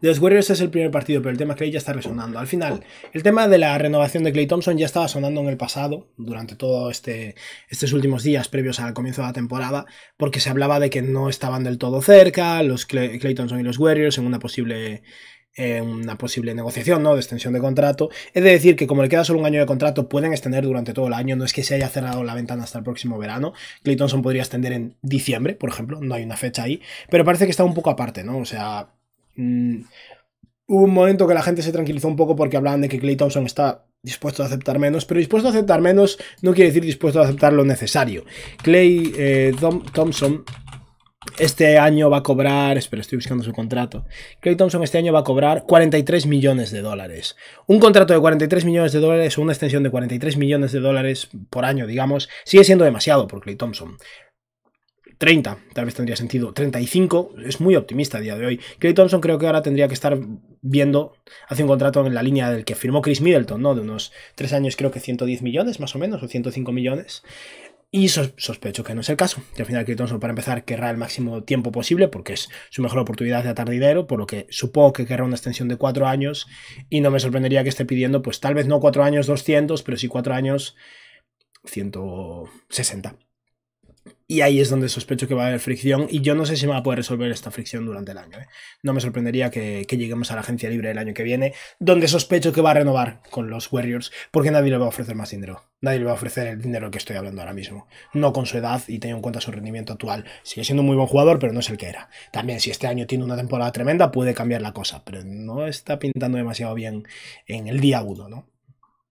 de los Warriors es el primer partido, pero el tema Clay ya está resonando. Al final, el tema de la renovación de Clay Thompson ya estaba sonando en el pasado, durante todos este, estos últimos días previos al comienzo de la temporada, porque se hablaba de que no estaban del todo cerca, los Clay, Thompson y los Warriors en una posible una posible negociación, ¿no? De extensión de contrato. Es decir, que como le queda solo un año de contrato, pueden extender durante todo el año. No es que se haya cerrado la ventana hasta el próximo verano. Clay Thompson podría extender en diciembre, por ejemplo. No hay una fecha ahí. Pero parece que está un poco aparte, ¿no? O sea, Mm, hubo un momento que la gente se tranquilizó un poco porque hablaban de que Clay Thompson está dispuesto a aceptar menos, pero dispuesto a aceptar menos no quiere decir dispuesto a aceptar lo necesario. Clay eh, Thompson este año va a cobrar, espera, estoy buscando su contrato. Clay Thompson este año va a cobrar 43 millones de dólares. Un contrato de 43 millones de dólares o una extensión de 43 millones de dólares por año, digamos, sigue siendo demasiado por Clay Thompson. 30, tal vez tendría sentido. 35 es muy optimista a día de hoy. Clay Thompson creo que ahora tendría que estar viendo, hace un contrato en la línea del que firmó Chris Middleton, ¿no? De unos 3 años, creo que 110 millones más o menos, o 105 millones. Y sospecho que no es el caso. Que al final Clay Thompson, para empezar, querrá el máximo tiempo posible porque es su mejor oportunidad de atardidero, dinero, por lo que supongo que querrá una extensión de 4 años y no me sorprendería que esté pidiendo, pues tal vez no 4 años 200, pero sí 4 años 160. Y ahí es donde sospecho que va a haber fricción y yo no sé si me va a poder resolver esta fricción durante el año. ¿eh? No me sorprendería que, lleguemos a la agencia libre el año que viene, donde sospecho que va a renovar con los Warriors, porque nadie le va a ofrecer más dinero. Nadie le va a ofrecer el dinero que estoy hablando ahora mismo. No con su edad y teniendo en cuenta su rendimiento actual. Sigue siendo un muy buen jugador, pero no es el que era. También si este año tiene una temporada tremenda puede cambiar la cosa, pero no está pintando demasiado bien en el día uno ¿no?